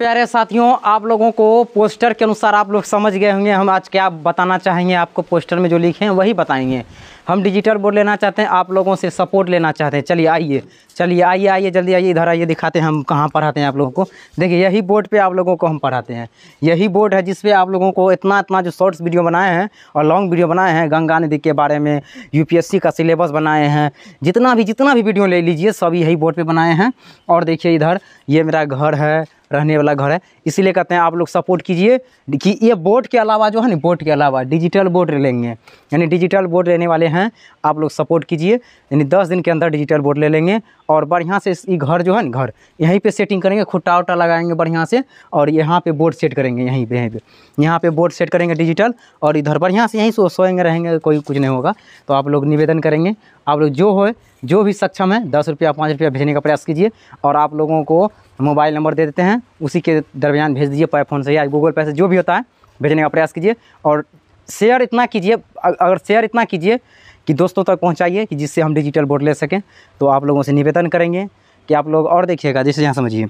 प्यारे साथियों आप लोगों को पोस्टर के अनुसार आप लोग समझ गए होंगे हम आज क्या बताना चाहेंगे आपको पोस्टर में जो लिखे हैं वही बताएंगे हम डिजिटल बोर्ड लेना चाहते हैं आप लोगों से सपोर्ट लेना चाहते हैं चलिए आइए चलिए आइए आइए जल्दी आइए इधर आइए दिखाते हैं हम कहाँ पढ़ाते हैं आप लोगों को देखिए यही बोर्ड पे आप लोगों को हम पढ़ाते हैं यही बोर्ड है जिसपे आप लोगों को इतना इतना जो शॉर्ट्स वीडियो बनाए हैं और लॉन्ग वीडियो बनाए हैं गंगा नदी के बारे में यू का सिलेबस बनाए हैं जितना भी जितना भी वीडियो ले लीजिए सब यही बोर्ड पर बनाए हैं और देखिए इधर ये मेरा घर है रहने वाला घर है इसीलिए कहते हैं आप लोग सपोर्ट कीजिए कि ये बोर्ड के अलावा जो है ना बोर्ड के अलावा डिजिटल बोर्ड लेंगे यानी डिजिटल बोर्ड लेने वाले हैं आप लोग सपोर्ट कीजिए यानी दस दिन के अंदर डिजिटल बोर्ड ले लेंगे और बढ़िया से ये घर जो है ना घर यहीं पर सेटिंग करेंगे खुट्टा उट्टा लगाएंगे बढ़िया से और यहाँ पर बोर्ड सेट करेंगे यहीं पर यहीं पर यहाँ पर बोर्ड सेट करेंगे डिजिटल और इधर बढ़िया से यहीं सोएंगे रहेंगे कोई कुछ नहीं होगा तो आप लोग निवेदन करेंगे आप लोग जो हो जो भी सक्षम है दस रुपया पाँच रुपया भेजने का प्रयास कीजिए और आप लोगों को तो मोबाइल नंबर दे देते हैं उसी के दरमियान भेज दीजिए पे फ़ोन से या गूगल पे से जो भी होता है भेजने का प्रयास कीजिए और शेयर इतना कीजिए अगर शेयर इतना कीजिए कि दोस्तों तक पहुँचाइए कि जिससे हम डिजिटल बोर्ड ले सकें तो आप लोगों से निवेदन करेंगे कि आप लोग और देखिएगा जैसे यहाँ समझिए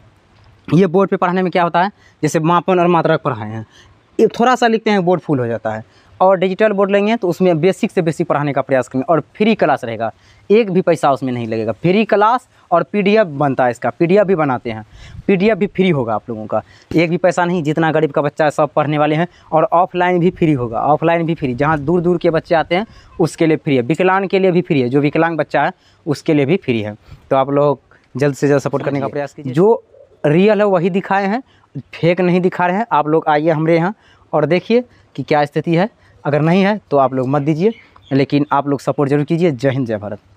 ये बोर्ड पर पढ़ाने में क्या होता है जैसे मापन और मात्रक पढ़ाए हैं ये थोड़ा सा लिखते हैं बोर्ड फुल हो जाता है और डिजिटल बोर्ड लेंगे तो उसमें बेसिक से बेसिक पढ़ाने का प्रयास करेंगे और फ्री क्लास रहेगा एक भी पैसा उसमें नहीं लगेगा फ्री क्लास और पीडीएफ बनता है इसका पीडीएफ भी बनाते हैं पीडीएफ भी फ्री होगा आप लोगों का एक भी पैसा नहीं जितना गरीब का बच्चा है सब पढ़ने वाले हैं और ऑफलाइन भी फ्री होगा ऑफलाइन भी फ्री जहाँ दूर दूर के बच्चे आते हैं उसके लिए फ्री है विकलांग के लिए भी फ्री है जो विकलांग बच्चा है उसके लिए भी फ्री है तो आप लोग जल्द से जल्द सपोर्ट करने का प्रयास कीजिए जो रियल है वही दिखाए हैं फेक नहीं दिखा रहे हैं आप लोग आइए हमारे यहाँ और देखिए कि क्या स्थिति है अगर नहीं है तो आप लोग मत दीजिए लेकिन आप लोग सपोर्ट जरूर कीजिए जय हिंद जय भारत